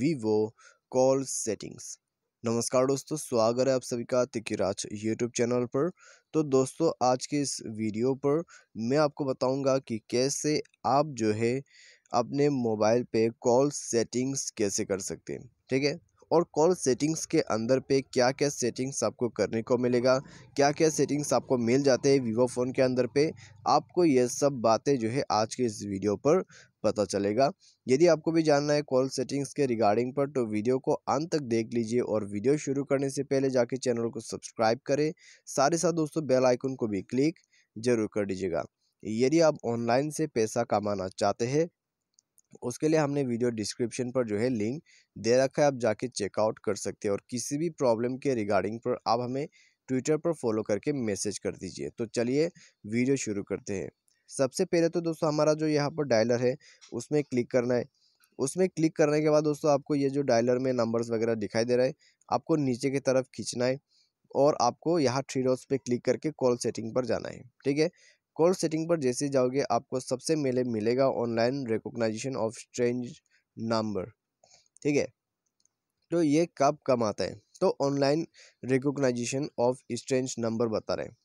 Vivo call settings नमस्कार दोस्तों स्वागत है आप सभी का तिकिराज यूट्यूब चैनल पर तो दोस्तों आज के इस वीडियो पर मैं आपको बताऊंगा कि कैसे आप जो है अपने मोबाइल पे कॉल सेटिंग्स कैसे कर सकते हैं ठीक है और कॉल सेटिंग्स के अंदर पे क्या क्या सेटिंग्स आपको करने को मिलेगा क्या क्या सेटिंग्स आपको मिल जाते हैं वीवो फ़ोन के अंदर पे आपको ये सब बातें जो है आज के इस वीडियो पर पता चलेगा यदि आपको भी जानना है कॉल सेटिंग्स के रिगार्डिंग पर तो वीडियो को अंत तक देख लीजिए और वीडियो शुरू करने से पहले जाके चैनल को सब्सक्राइब करें साथ ही साथ दोस्तों बेल आइकन को भी क्लिक ज़रूर कर दीजिएगा यदि आप ऑनलाइन से पैसा कमाना चाहते हैं उसके लिए हमने वीडियो डिस्क्रिप्शन पर जो है लिंक दे रखा है आप जाके चेकआउट कर सकते हैं और किसी भी प्रॉब्लम के रिगार्डिंग पर आप हमें ट्विटर पर फॉलो करके मैसेज कर दीजिए तो चलिए वीडियो शुरू करते हैं सबसे पहले तो दोस्तों हमारा जो यहाँ पर डायलर है उसमें क्लिक करना है उसमें क्लिक करने के बाद दोस्तों आपको ये जो डायलर में नंबर्स वगैरह दिखाई दे रहा है आपको नीचे की तरफ खींचना है और आपको यहाँ थ्री डॉट्स पे क्लिक करके कॉल सेटिंग पर जाना है ठीक है कॉल सेटिंग पर जैसे जाओगे आपको सबसे पहले मिलेगा online recognization of strange number ठीक है तो ये कब कम आता है तो online recognization of strange number बता रहे हैं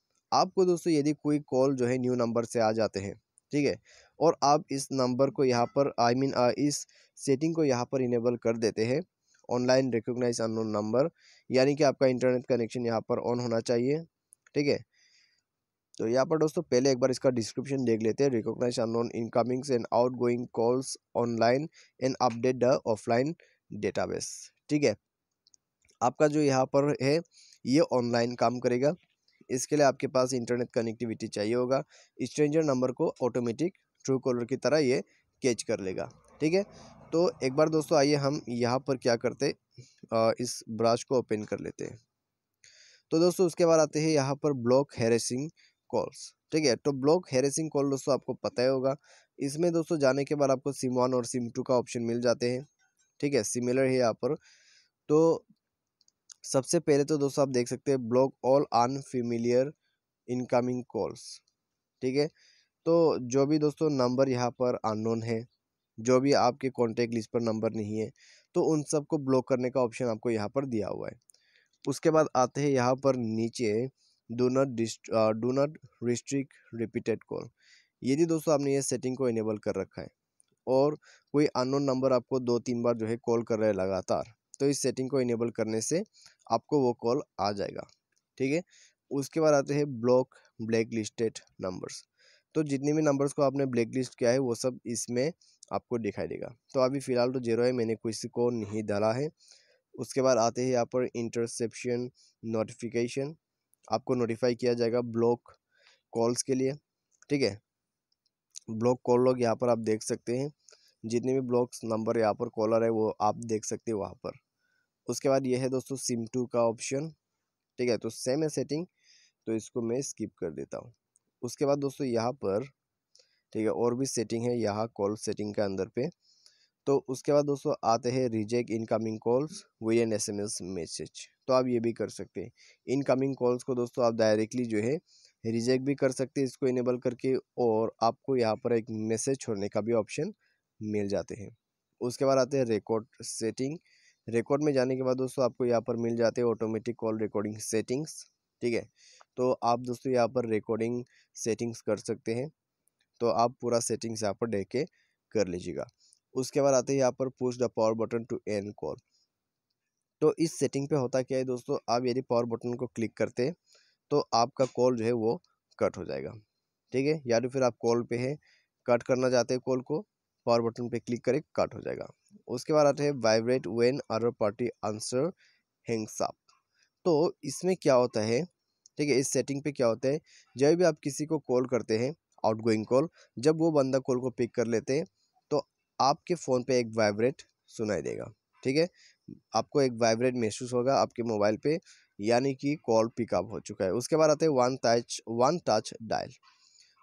आपको दोस्तों यदि कोई कॉल जो है न्यू नंबर से आ जाते हैं ठीक है और आप इस नंबर को यहाँ पर आई I मीन mean, इस सेटिंग को यहाँ पर इनेबल कर देते हैं ऑनलाइन रिकोगनाइज अनोन नंबर यानी कि आपका इंटरनेट कनेक्शन यहाँ पर ऑन होना चाहिए ठीक है तो यहाँ पर दोस्तों पहले एक बार इसका डिस्क्रिप्शन देख लेते हैं recognize unknown incomings and outgoing calls online and update the offline database ठीक है आपका जो यहाँ पर है ये ऑनलाइन काम करेगा इसके लिए आपके पास इंटरनेट कनेक्टिविटी चाहिए होगा स्ट्रेंजर नंबर को ऑटोमेटिक ट्रू कॉलर की तरह ये कैच कर लेगा ठीक है तो एक बार दोस्तों आइए हम यहाँ पर क्या करते आ, इस ब्रांच को ओपन कर लेते हैं तो दोस्तों उसके बाद आते हैं यहाँ पर ब्लॉक हैरेसिंग कॉल्स ठीक है तो ब्लॉक हेरेसिंग कॉल दोस्तों आपको पता ही होगा इसमें दोस्तों जाने के बाद आपको सिम वन और सिम टू का ऑप्शन मिल जाते हैं ठीक है सिमिलर है यहाँ पर तो सबसे पहले तो दोस्तों आप देख सकते हैं block all unfamiliar incoming calls ठीक है तो जो भी दोस्तों नंबर यहाँ पर अननोन है जो भी आपके कॉन्टेक्ट लिस्ट पर नंबर नहीं है तो उन सबको ब्लॉक करने का ऑप्शन आपको यहाँ पर दिया हुआ है उसके बाद आते हैं यहाँ पर नीचे do not do not restrict repeated call यदि दोस्तों आपने ये सेटिंग को इनेबल कर रखा है और कोई अननोन नंबर आपको दो तीन बार जो है कॉल कर रहा है लगातार तो इस सेटिंग को इनेबल करने से आपको वो कॉल आ जाएगा ठीक है उसके बाद आते हैं ब्लॉक ब्लैक लिस्टेड नंबर्स तो जितने भी नंबर्स को आपने ब्लैक लिस्ट किया है वो सब इसमें आपको दिखाई देगा तो अभी फ़िलहाल तो जीरो है मैंने किसी को नहीं डाला है उसके बाद आते हैं यहाँ पर इंटरसेप्शन नोटिफिकेशन आपको नोटिफाई किया जाएगा ब्लॉक कॉल्स के लिए ठीक है ब्लॉक कॉल लोग यहाँ पर आप देख सकते हैं जितने भी ब्लॉक्स नंबर यहाँ पर कॉलर है वो आप देख सकते हैं वहाँ पर उसके बाद ये है दोस्तों सिम टू का ऑप्शन ठीक है तो सेम है सेटिंग तो इसको मैं स्किप कर देता हूँ उसके बाद दोस्तों यहाँ पर ठीक है और भी सेटिंग है यहाँ कॉल सेटिंग के अंदर पे तो उसके बाद दोस्तों आते हैं reject incoming calls via S M S message तो आप ये भी कर सकते हैं इनकमिंग कॉल्स को दोस्तों आप डायरेक्टली जो है रिजेक्ट भी कर सकते हैं इसको इनेबल करके और आपको यहाँ पर एक मैसेज छोड़ने का भी ऑप्शन मिल जाते हैं उसके बाद आते हैं रिकॉर्ड सेटिंग रिकॉर्ड में जाने के बाद दोस्तों आपको यहाँ पर मिल जाते हैं ऑटोमेटिक कॉल रिकॉर्डिंग सेटिंग्स ठीक है तो आप दोस्तों यहाँ पर रिकॉर्डिंग सेटिंग्स कर सकते हैं तो आप पूरा सेटिंग्स यहाँ पर देख के कर लीजिएगा उसके बाद आते हैं यहाँ पर push the power button to end call तो इस सेटिंग पे होता क्या है दोस्तों आप यदि पावर बटन को क्लिक करते हैं तो आपका कॉल जो है वो कट हो जाएगा ठीक है या तो फिर आप कॉल पे है कट करना चाहते हैं कॉल को पावर बटन पे क्लिक करें कट हो जाएगा उसके बाद आते हैं vibrate when other party answer hangs up तो इसमें क्या होता है ठीक है इस सेटिंग पे क्या होता है जब भी आप किसी को कॉल करते हैं आउटगोइंग कॉल जब वो बंदा कॉल को पिक कर लेते हैं आपके फ़ोन पे एक वाइब्रेट सुनाई देगा ठीक है आपको एक वाइब्रेट महसूस होगा आपके मोबाइल पे यानी कि कॉल पिकअप हो चुका है उसके बाद आते हैं one touch one touch dial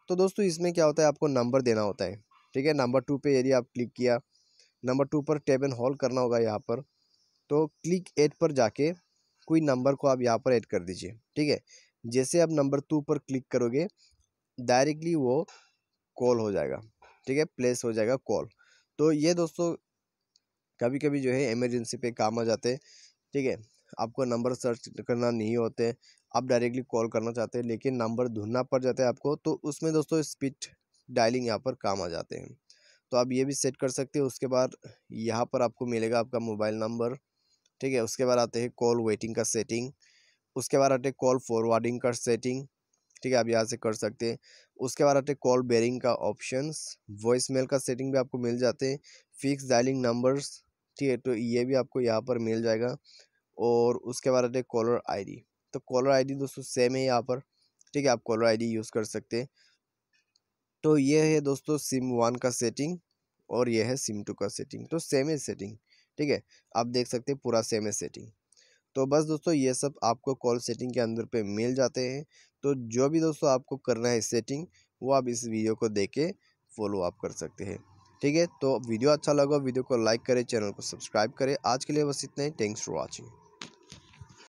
तो दोस्तों इसमें क्या होता है आपको नंबर देना होता है ठीक है नंबर टू पे यदि आप क्लिक किया नंबर टू पर टेबन एंड हॉल करना होगा यहाँ पर तो क्लिक एट पर जाके कोई नंबर को आप यहाँ पर ऐड कर दीजिए ठीक है जैसे आप नंबर टू पर क्लिक करोगे डायरेक्टली वो कॉल हो जाएगा ठीक है प्लेस हो जाएगा कॉल तो ये दोस्तों कभी कभी जो है इमरजेंसी पे काम आ जाते हैं ठीक है आपको नंबर सर्च करना नहीं होते आप डायरेक्टली कॉल करना चाहते हैं लेकिन नंबर ढूंढना पड़ जाता है आपको तो उसमें दोस्तों स्पीड डायलिंग यहाँ पर काम आ जाते हैं तो आप ये भी सेट कर सकते हो उसके बाद यहाँ पर आपको मिलेगा आपका मोबाइल नंबर ठीक है उसके बाद आते हैं कॉल वेटिंग का सेटिंग उसके बाद आते हैं कॉल फॉरवर्डिंग का सेटिंग ठीक है आप यहाँ से कर सकते हैं उसके बाद आते हैं कॉल बेरिंग का ऑप्शंस वॉइस मेल का सेटिंग भी आपको मिल जाते हैं फिक्स डायलिंग नंबर्स ठीक है तो ये भी आपको यहाँ पर मिल जाएगा और उसके बाद आते हैं कॉलर आई तो कॉलर आई दोस्तों सेम है यहाँ पर ठीक है आप कॉलर आई यूज़ कर सकते हैं तो ये है दोस्तों सिम वन का सेटिंग और यह है सिम टू का सेटिंग तो सेम है सेटिंग ठीक है आप देख सकते हैं पूरा सेम है सेटिंग तो बस दोस्तों ये सब आपको कॉल सेटिंग के अंदर पे मिल जाते हैं तो जो भी दोस्तों आपको करना है सेटिंग वो आप इस वीडियो को देख के फॉलो आप कर सकते हैं ठीक है तो वीडियो अच्छा लगा वीडियो को लाइक करें चैनल को सब्सक्राइब करें आज के लिए बस इतना ही थैंक्स फॉर वॉचिंग